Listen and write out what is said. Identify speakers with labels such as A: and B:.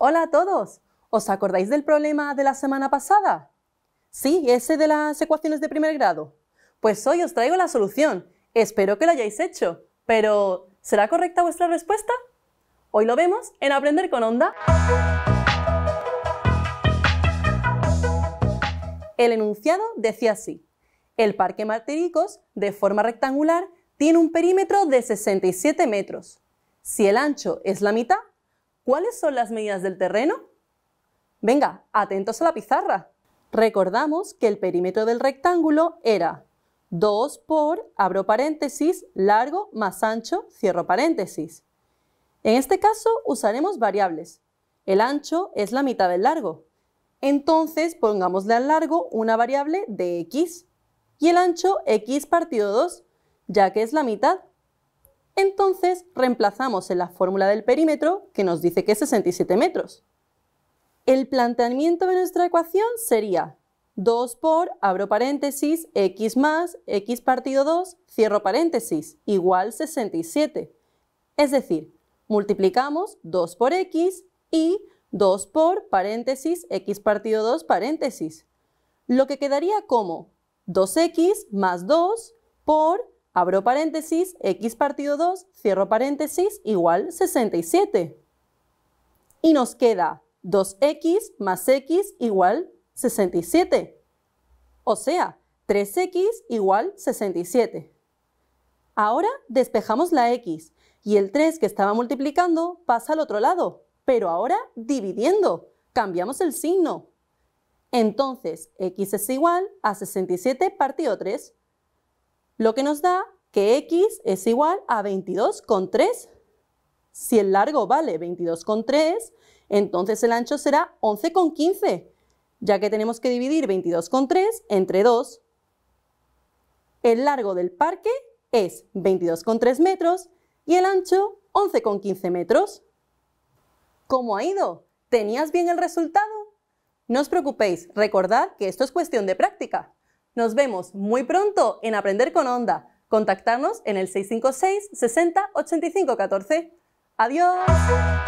A: Hola a todos. ¿Os acordáis del problema de la semana pasada? Sí, ese de las ecuaciones de primer grado. Pues hoy os traigo la solución. Espero que lo hayáis hecho. Pero, ¿será correcta vuestra respuesta? Hoy lo vemos en Aprender con Onda. El enunciado decía así. El Parque Martiricos, de forma rectangular, tiene un perímetro de 67 metros. Si el ancho es la mitad, ¿Cuáles son las medidas del terreno? Venga, atentos a la pizarra. Recordamos que el perímetro del rectángulo era 2 por, abro paréntesis, largo más ancho, cierro paréntesis. En este caso usaremos variables. El ancho es la mitad del largo. Entonces pongámosle al largo una variable de x y el ancho x partido 2, ya que es la mitad. Entonces reemplazamos en la fórmula del perímetro que nos dice que es 67 metros. El planteamiento de nuestra ecuación sería 2 por, abro paréntesis, x más, x partido 2, cierro paréntesis, igual 67. Es decir, multiplicamos 2 por x y 2 por paréntesis x partido 2 paréntesis, lo que quedaría como 2x más 2 por abro paréntesis, x partido 2, cierro paréntesis, igual 67. Y nos queda 2x más x igual 67. O sea, 3x igual 67. Ahora despejamos la x y el 3 que estaba multiplicando pasa al otro lado, pero ahora dividiendo, cambiamos el signo. Entonces, x es igual a 67 partido 3, lo que nos da que x es igual a 22,3. Si el largo vale 22,3, entonces el ancho será 11,15, ya que tenemos que dividir 22,3 entre 2. El largo del parque es 22,3 metros y el ancho 11,15 metros. ¿Cómo ha ido? ¿Tenías bien el resultado? No os preocupéis, recordad que esto es cuestión de práctica. Nos vemos muy pronto en Aprender con Onda. Contactarnos en el 656 60 85 14. ¡Adiós!